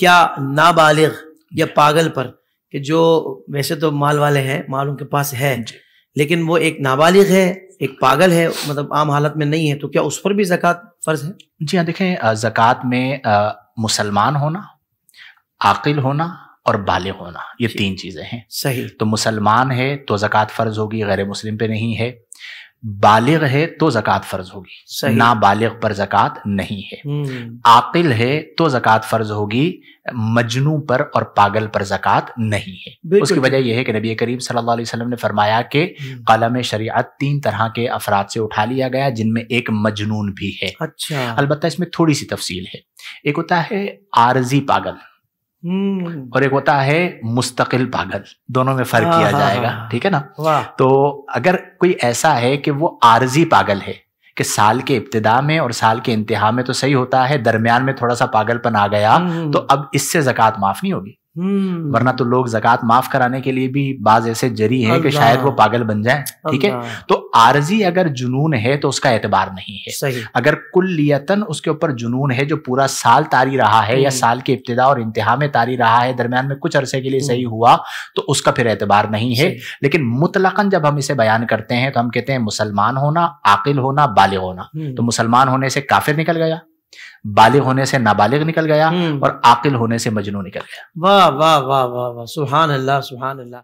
क्या नाबालिग या पागल पर कि जो वैसे तो माल वाले हैं माल उनके पास है लेकिन वो एक नाबालिग है एक पागल है मतलब आम हालत में नहीं है तो क्या उस पर भी जक़ात फ़र्ज है जी हाँ देखें ज़क़़त में मुसलमान होना आकिल होना और बालिग होना ये तीन चीज़ें हैं सही तो मुसलमान है तो ज़क़़त फ़र्ज होगी गैर मुस्लिम पे नहीं है बालिग है तो जक़ात फ़र्ज होगी ना बालिग पर जक़ात नहीं है हम्म। आकिल है तो जक़ात फ़र्ज होगी मजनू पर और पागल पर जक़ात नहीं है उसकी वजह यह है कि नबी करीम सल्लल्लाहु अलैहि वसल्लम ने फरमाया कि हम्म। कलम शरीयत तीन तरह के अफराद से उठा लिया गया जिनमें एक मजनून भी है अच्छा अलबत्त इसमें थोड़ी सी तफसील है एक होता है आरजी पागल हम्म। और एक होता है मुस्तकिल पागल दोनों में फर्क किया हाँ, हाँ, हाँ, जाएगा ठीक है ना तो अगर कोई ऐसा है कि वो आरजी पागल है कि साल के इब्तदा में और साल के इंतहा में तो सही होता है दरमियान में थोड़ा सा पागलपन आ गया हम्म, हम्म। तो अब इससे जक़ात माफ नहीं होगी हम्म। वरना तो लोग जक़ात माफ कराने के लिए भी बाज ऐसे जरी हैं कि शायद वो पागल बन जाए ठीक है तो आरजी अगर जुनून है तो उसका एतबार नहीं है अगर कुल्लियतन उसके ऊपर जुनून है जो पूरा साल तारी रहा है या हम्म। साल के इब्तदा और इंतहा में तारी रहा है दरमियान में कुछ अरसे के लिए सही हम्म। हुआ तो उसका फिर एतबार नहीं है लेकिन मुतलकन जब हम इसे बयान करते हैं तो हम कहते हैं मुसलमान होना आकिल होना बाल होना तो मुसलमान होने से काफिर निकल गया बालिग होने से नाबालिग निकल गया हम्म। और आकिल होने से मजनू निकल गया वाह वाह वाह वाह वाह सुबहान अल्लाह सुबहान अल्लाह